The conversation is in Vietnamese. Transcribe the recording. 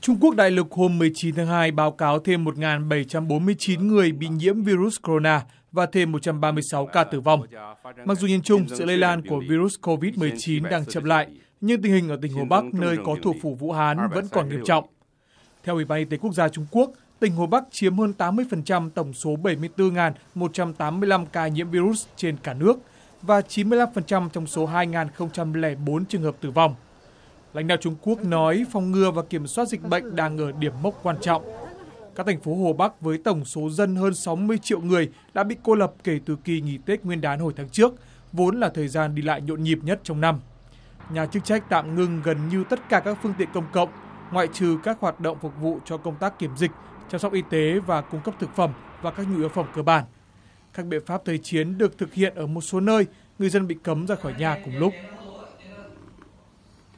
Trung Quốc đại lục hôm 19 tháng 2 báo cáo thêm 1.749 người bị nhiễm virus corona và thêm 136 ca tử vong. Mặc dù nhìn chung, sự lây lan của virus COVID-19 đang chậm lại, nhưng tình hình ở tỉnh Hồ Bắc nơi có thủ phủ Vũ Hán vẫn còn nghiêm trọng. Theo Ủy ban Y tế Quốc gia Trung Quốc, tỉnh Hồ Bắc chiếm hơn 80% tổng số 74.185 ca nhiễm virus trên cả nước và 95% trong số 2.004 trường hợp tử vong. Lãnh đạo Trung Quốc nói phòng ngừa và kiểm soát dịch bệnh đang ở điểm mốc quan trọng. Các thành phố Hồ Bắc với tổng số dân hơn 60 triệu người đã bị cô lập kể từ kỳ nghỉ Tết Nguyên đán hồi tháng trước, vốn là thời gian đi lại nhộn nhịp nhất trong năm. Nhà chức trách tạm ngưng gần như tất cả các phương tiện công cộng, ngoại trừ các hoạt động phục vụ cho công tác kiểm dịch, chăm sóc y tế và cung cấp thực phẩm và các nhu yếu phẩm cơ bản. Các biện pháp thời chiến được thực hiện ở một số nơi, người dân bị cấm ra khỏi nhà cùng lúc.